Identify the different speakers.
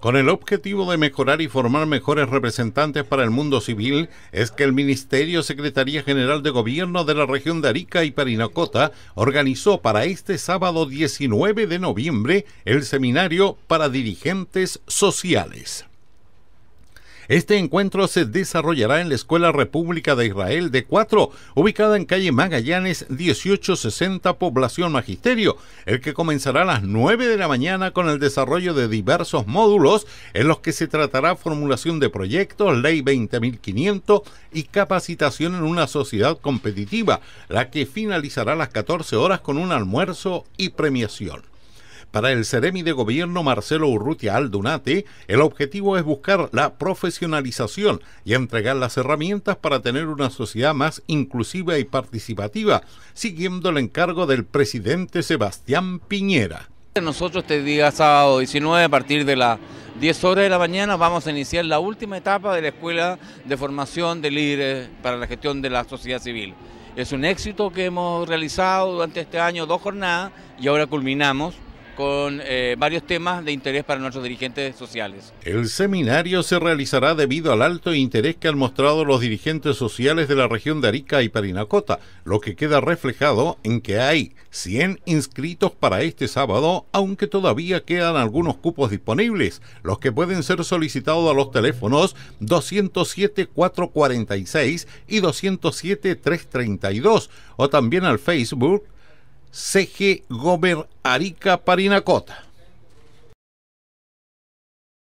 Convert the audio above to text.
Speaker 1: Con el objetivo de mejorar y formar mejores representantes para el mundo civil, es que el Ministerio Secretaría General de Gobierno de la región de Arica y Parinacota organizó para este sábado 19 de noviembre el seminario para dirigentes sociales. Este encuentro se desarrollará en la Escuela República de Israel de 4, ubicada en calle Magallanes 1860, Población Magisterio, el que comenzará a las 9 de la mañana con el desarrollo de diversos módulos en los que se tratará formulación de proyectos, ley 20.500 y capacitación en una sociedad competitiva, la que finalizará a las 14 horas con un almuerzo y premiación. Para el Ceremi de Gobierno Marcelo Urrutia Aldunate, el objetivo es buscar la profesionalización y entregar las herramientas para tener una sociedad más inclusiva y participativa, siguiendo el encargo del presidente Sebastián Piñera.
Speaker 2: Nosotros este día sábado 19 a partir de las 10 horas de la mañana vamos a iniciar la última etapa de la Escuela de Formación de Líderes para la Gestión de la Sociedad Civil. Es un éxito que hemos realizado durante este año, dos jornadas, y ahora culminamos con eh, varios temas de interés para nuestros dirigentes sociales.
Speaker 1: El seminario se realizará debido al alto interés que han mostrado los dirigentes sociales de la región de Arica y Parinacota, lo que queda reflejado en que hay 100 inscritos para este sábado, aunque todavía quedan algunos cupos disponibles, los que pueden ser solicitados a los teléfonos 207-446 y 207-332 o también al Facebook CG Gober Arica Parinacota.